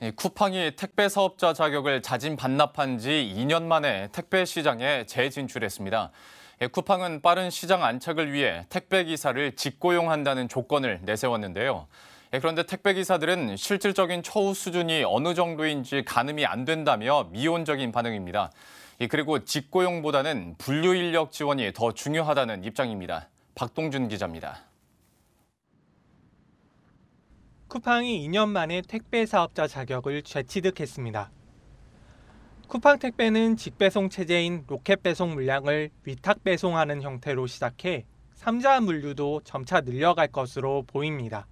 예, 쿠팡이 택배 사업자 자격을 자진 반납한 지 2년 만에 택배 시장에 재진출했습니다. 예, 쿠팡은 빠른 시장 안착을 위해 택배 기사를 직고용한다는 조건을 내세웠는데요. 예, 그런데 택배 기사들은 실질적인 처우 수준이 어느 정도인지 가늠이 안 된다며 미온적인 반응입니다. 그리고 직고용보다는 분류 인력 지원이 더 중요하다는 입장입니다. 박동준 기자입니다. 쿠팡이 2년 만에 택배 사업자 자격을 재취득했습니다. 쿠팡 택배는 직배송 체제인 로켓 배송 물량을 위탁 배송하는 형태로 시작해 3자 물류도 점차 늘려갈 것으로 보입니다.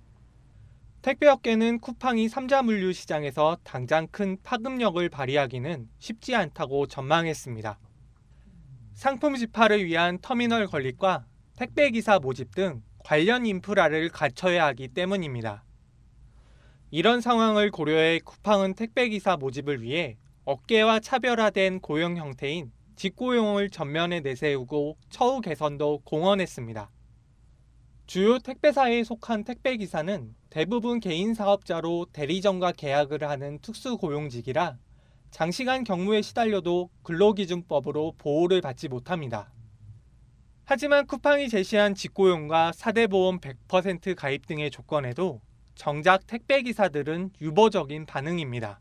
택배업계는 쿠팡이 3자 물류 시장에서 당장 큰 파급력을 발휘하기는 쉽지 않다고 전망했습니다. 상품 집하를 위한 터미널 건립과 택배기사 모집 등 관련 인프라를 갖춰야 하기 때문입니다. 이런 상황을 고려해 쿠팡은 택배기사 모집을 위해 업계와 차별화된 고용 형태인 직고용을 전면에 내세우고 처우 개선도 공언했습니다. 주요 택배사에 속한 택배기사는 대부분 개인 사업자로 대리점과 계약을 하는 특수고용직이라 장시간 경무에 시달려도 근로기준법으로 보호를 받지 못합니다. 하지만 쿠팡이 제시한 직고용과 사대보험 100% 가입 등의 조건에도 정작 택배기사들은 유보적인 반응입니다.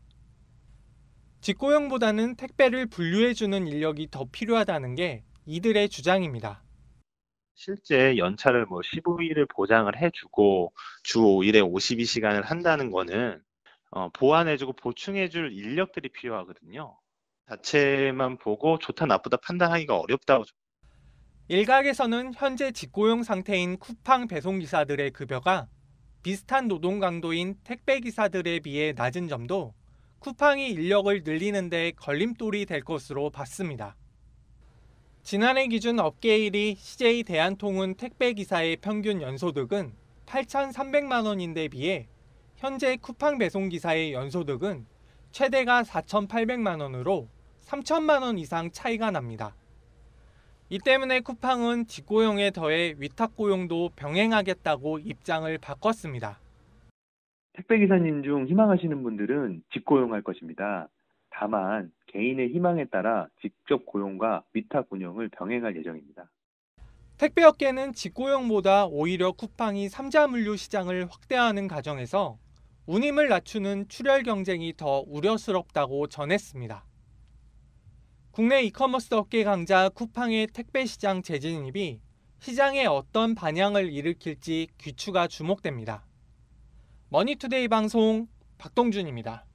직고용보다는 택배를 분류해주는 인력이 더 필요하다는 게 이들의 주장입니다. 실제 연차를 뭐 15일을 보장을 해주고 주 5일에 52시간을 한다는 거는 어, 보완해주고 보충해줄 인력들이 필요하거든요. 자체만 보고 좋다 나쁘다 판단하기가 어렵다고. 일각에서는 현재 직고용 상태인 쿠팡 배송기사들의 급여가 비슷한 노동 강도인 택배 기사들에 비해 낮은 점도 쿠팡이 인력을 늘리는 데 걸림돌이 될 것으로 봤습니다. 지난해 기준 업계 1위 CJ 대한통운 택배 기사의 평균 연소득은 8,300만 원인데 비해 현재 쿠팡 배송 기사의 연소득은 최대가 4,800만 원으로 3천만 원 이상 차이가 납니다. 이 때문에 쿠팡은 직고용에 더해 위탁고용도 병행하겠다고 입장을 바꿨습니다. 택배기사님 중 희망하시는 분들은 직고용할 것입니다. 다만 개인의 희망에 따라 직접 고용과 위탁 운영을 병행할 예정입니다. 택배업계는 직고용보다 오히려 쿠팡이 3자 물류 시장을 확대하는 과정에서 운임을 낮추는 출혈 경쟁이 더 우려스럽다고 전했습니다. 국내 이커머스 업계 강자 쿠팡의 택배 시장 재진입이 시장에 어떤 반향을 일으킬지 귀추가 주목됩니다. 머니투데이 방송 박동준입니다.